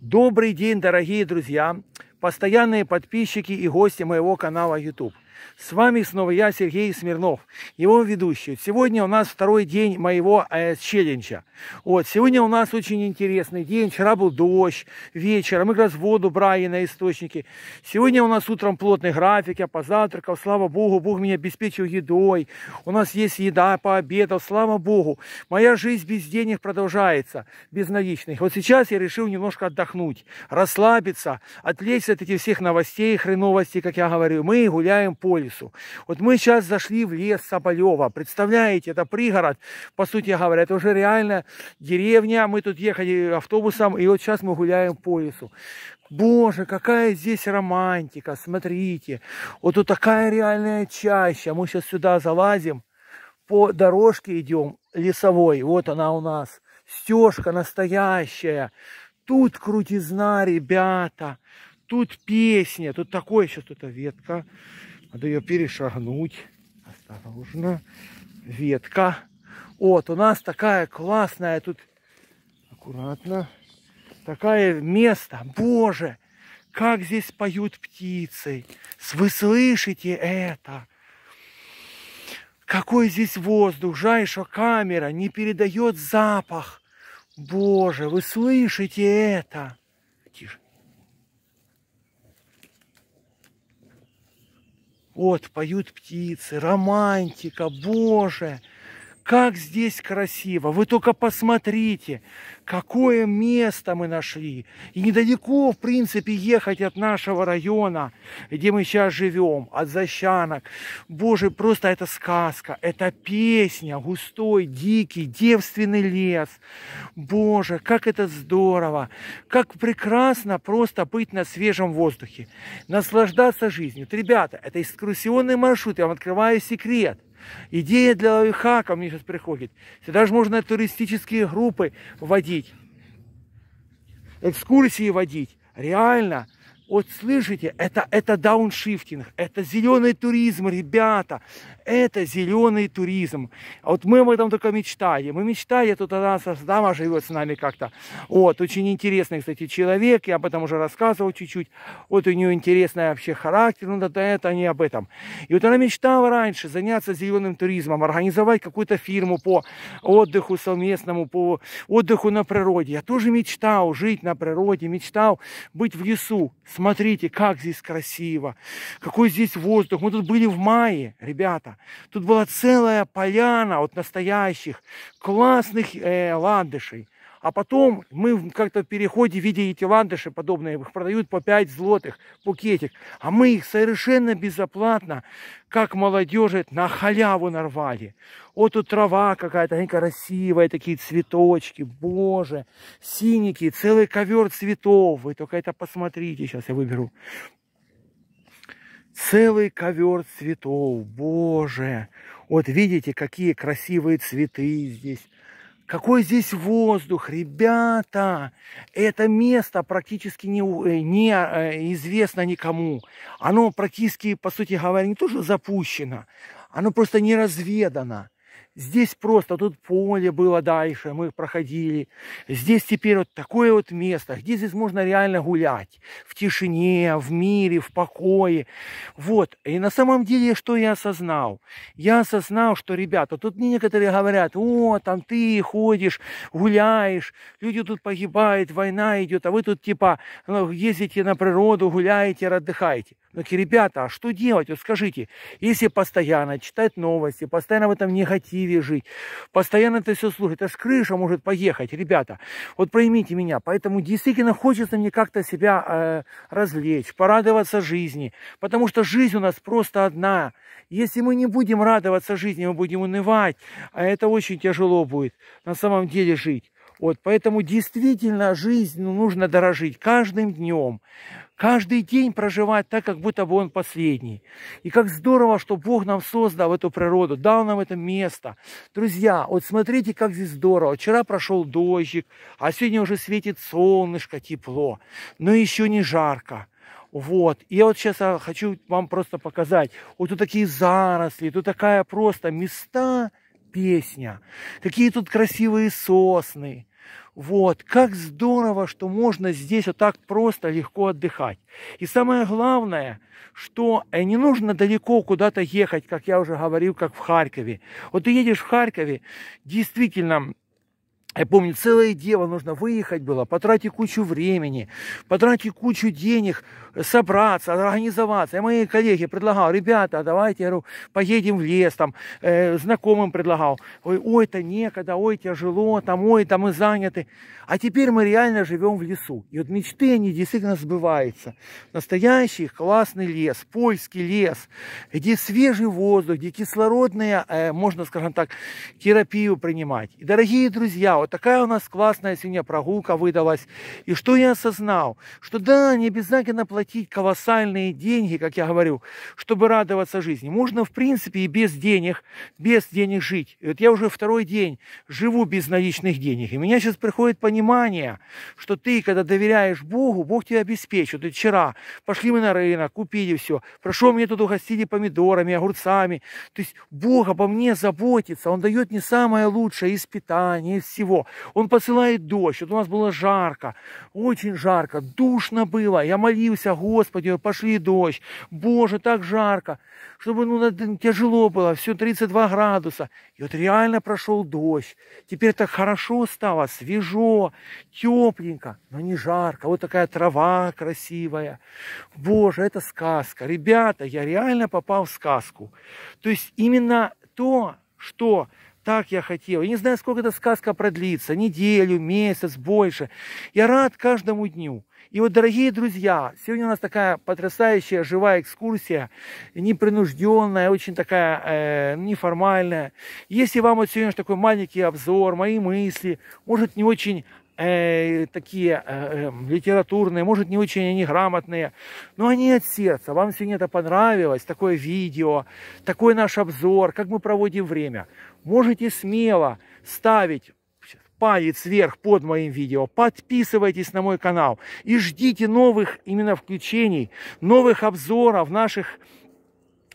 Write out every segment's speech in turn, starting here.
Добрый день, дорогие друзья, постоянные подписчики и гости моего канала YouTube. С вами снова я, Сергей Смирнов, его ведущий. Сегодня у нас второй день моего э, челленджа. Вот, сегодня у нас очень интересный день. Вчера был дождь, вечером мы как раз воду брали на источники. Сегодня у нас утром плотный график, я позавтракал, слава богу, Бог меня обеспечил едой. У нас есть еда, пообедал, слава богу. Моя жизнь без денег продолжается, без наличных. Вот сейчас я решил немножко отдохнуть, расслабиться, отвлечься от этих всех новостей, хреновостей, как я говорю. Мы гуляем по по лесу. Вот мы сейчас зашли в лес Сополева. Представляете, это пригород, по сути говоря, это уже реально деревня. Мы тут ехали автобусом, и вот сейчас мы гуляем по лесу. Боже, какая здесь романтика, смотрите. Вот тут такая реальная чаща. Мы сейчас сюда залазим, по дорожке идем лесовой. Вот она у нас, стежка настоящая. Тут крутизна, ребята. Тут песня, тут такое еще что-то ветка. Надо ее перешагнуть. Осторожно. Ветка. Вот, у нас такая классная тут. Аккуратно. Такое место. Боже, как здесь поют птицы. Вы слышите это? Какой здесь воздух, жаль, что камера не передает запах. Боже, вы слышите это? Вот, поют птицы, романтика, боже. Как здесь красиво! Вы только посмотрите, какое место мы нашли. И недалеко, в принципе, ехать от нашего района, где мы сейчас живем, от Защанок. Боже, просто это сказка, это песня, густой, дикий, девственный лес. Боже, как это здорово! Как прекрасно просто быть на свежем воздухе, наслаждаться жизнью. Вот, ребята, это экскурсионный маршрут, я вам открываю секрет – Идея для лайфхака мне сейчас приходит. Сюда же можно туристические группы водить, экскурсии водить. Реально. Вот слышите, это, это дауншифтинг, это зеленый туризм, ребята, это зеленый туризм. вот мы об этом только мечтали. Мы мечтали, тут она дама живет с нами как-то. Вот, очень интересный, кстати, человек, я об этом уже рассказывал чуть-чуть. Вот у нее интересный вообще характер, ну да, это не об этом. И вот она мечтала раньше заняться зеленым туризмом, организовать какую-то фирму по отдыху совместному, по отдыху на природе. Я тоже мечтал жить на природе, мечтал быть в лесу. С Смотрите, как здесь красиво, какой здесь воздух. Мы тут были в мае, ребята. Тут была целая поляна от настоящих классных э, ландышей. А потом мы как-то в переходе в виде эти ландыши подобные, их продают по 5 злотых, пакетик, А мы их совершенно безоплатно, как молодежи, на халяву нарвали. Вот тут трава какая-то красивая, такие цветочки, боже, синенькие, целый ковер цветов. Вы только это посмотрите, сейчас я выберу. Целый ковер цветов, боже. Вот видите, какие красивые цветы здесь какой здесь воздух, ребята! Это место практически не, э, не э, известно никому. Оно практически, по сути говоря, не то, что запущено, оно просто не разведано. Здесь просто, тут поле было дальше, мы проходили. Здесь теперь вот такое вот место, где здесь можно реально гулять. В тишине, в мире, в покое. Вот. И на самом деле, что я осознал? Я осознал, что, ребята, тут мне некоторые говорят, о, там ты ходишь, гуляешь, люди тут погибают, война идет, а вы тут типа ну, ездите на природу, гуляете, отдыхаете ну Но, ребята, а что делать? Вот скажите, если постоянно читать новости, постоянно в этом негативе жить, постоянно это все слушать, это аж крыша может поехать, ребята. Вот поймите меня, поэтому действительно хочется мне как-то себя э, развлечь, порадоваться жизни, потому что жизнь у нас просто одна. Если мы не будем радоваться жизни, мы будем унывать, а это очень тяжело будет на самом деле жить. Вот, поэтому действительно жизнь ну, нужно дорожить каждым днем, каждый день проживать так, как будто бы он последний. И как здорово, что Бог нам создал эту природу, дал нам это место. Друзья, вот смотрите, как здесь здорово. Вчера прошел дождик, а сегодня уже светит солнышко, тепло, но еще не жарко. Вот. И я вот сейчас а, хочу вам просто показать. Вот тут такие заросли, тут такая просто места, песня. Какие тут красивые сосны. Вот, как здорово, что можно здесь вот так просто, легко отдыхать. И самое главное, что э, не нужно далеко куда-то ехать, как я уже говорил, как в Харькове. Вот ты едешь в Харькове, действительно, я помню, целое дело, нужно выехать было, потратить кучу времени, потратить кучу денег, э, собраться, организоваться. Я мои коллеги предлагал, ребята, давайте, я говорю, поедем в лес, там, э, знакомым предлагал. Ой, ой, это некогда, ой, тяжело, там, ой, там мы заняты. А теперь мы реально живем в лесу. И вот мечты, они действительно сбываются. Настоящий классный лес, польский лес, где свежий воздух, где кислородная, э, можно, скажем так, терапию принимать. И, дорогие друзья, вот такая у нас классная сегодня прогулка выдалась. И что я осознал? Что да, не обязательно платить колоссальные деньги, как я говорю, чтобы радоваться жизни. Можно, в принципе, и без денег, без денег жить. И вот я уже второй день живу без наличных денег. И у меня сейчас приходит понимание, что ты, когда доверяешь Богу, Бог тебя обеспечит. И вчера пошли мы на рынок, купили все. Прошу мне тут угостили помидорами, огурцами. То есть Бог обо мне заботится. Он дает не самое лучшее из питания, из всего всего. Он посылает дождь. Вот у нас было жарко, очень жарко, душно было. Я молился, Господи, пошли дождь. Боже, так жарко, чтобы ну, тяжело было, все 32 градуса. И вот реально прошел дождь. Теперь так хорошо стало, свежо, тепленько, но не жарко. Вот такая трава красивая. Боже, это сказка. Ребята, я реально попал в сказку. То есть именно то, что так я хотел. Я не знаю, сколько эта сказка продлится, неделю, месяц, больше. Я рад каждому дню. И вот, дорогие друзья, сегодня у нас такая потрясающая живая экскурсия, непринужденная, очень такая э, неформальная. Если вам вот сегодня такой маленький обзор, мои мысли, может, не очень Э, такие э, э, литературные, может, не очень они грамотные, но они от сердца. Вам сегодня это понравилось, такое видео, такой наш обзор, как мы проводим время. Можете смело ставить палец вверх под моим видео, подписывайтесь на мой канал и ждите новых именно включений, новых обзоров наших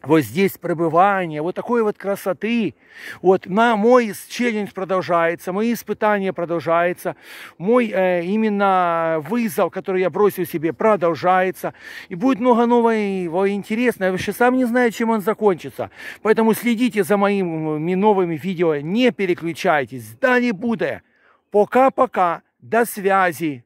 вот здесь пребывание, вот такой вот красоты. Вот на мой челлендж продолжается, мои испытания продолжаются, мой э, именно вызов, который я бросил себе, продолжается. И будет много нового и интересного. Я вообще сам не знаю, чем он закончится. Поэтому следите за моими новыми видео, не переключайтесь. Да не буду. Пока-пока. До связи.